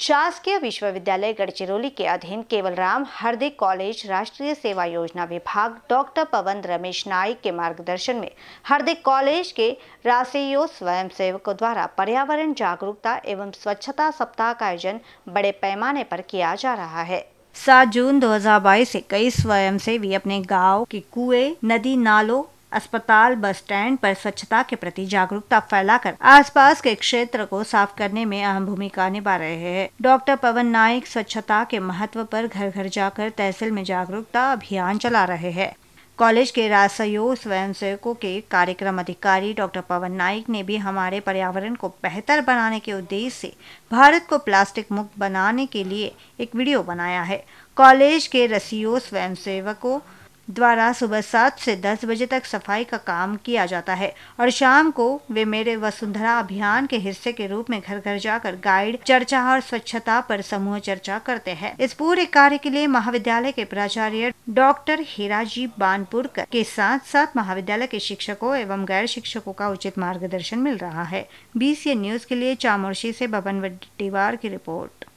शासकीय विश्वविद्यालय गढ़चिरौली के अधीन केवल राम हार्दिक कॉलेज राष्ट्रीय सेवा योजना विभाग डॉक्टर पवन रमेश नाइक के मार्गदर्शन में हार्दिक कॉलेज के रासेयो स्वयं सेवकों द्वारा पर्यावरण जागरूकता एवं स्वच्छता सप्ताह का आयोजन बड़े पैमाने पर किया जा रहा है सात जून 2022 से कई स्वयंसेवी अपने गांव के कुएं नदी नालों अस्पताल बस स्टैंड पर स्वच्छता के प्रति जागरूकता फैलाकर आसपास के क्षेत्र को साफ करने में अहम भूमिका निभा रहे हैं डॉक्टर पवन नाइक स्वच्छता के महत्व पर घर घर जाकर तहसील में जागरूकता अभियान चला रहे हैं कॉलेज के राज स्वयं सेवकों के कार्यक्रम अधिकारी डॉक्टर पवन नाइक ने भी हमारे पर्यावरण को बेहतर बनाने के उद्देश्य से भारत को प्लास्टिक मुक्त बनाने के लिए एक वीडियो बनाया है कॉलेज के रसियो सेवकों द्वारा सुबह सात से दस बजे तक सफाई का काम किया जाता है और शाम को वे मेरे वसुंधरा अभियान के हिस्से के रूप में घर घर जाकर गाइड चर्चा और स्वच्छता पर समूह चर्चा करते हैं इस पूरे कार्य के लिए महाविद्यालय के प्राचार्य डॉक्टर हीराजी बानपुरकर के साथ साथ महाविद्यालय के शिक्षकों एवं गैर शिक्षकों का उचित मार्गदर्शन मिल रहा है बी न्यूज के लिए चामोर्शी ऐसी बबन वीवार की रिपोर्ट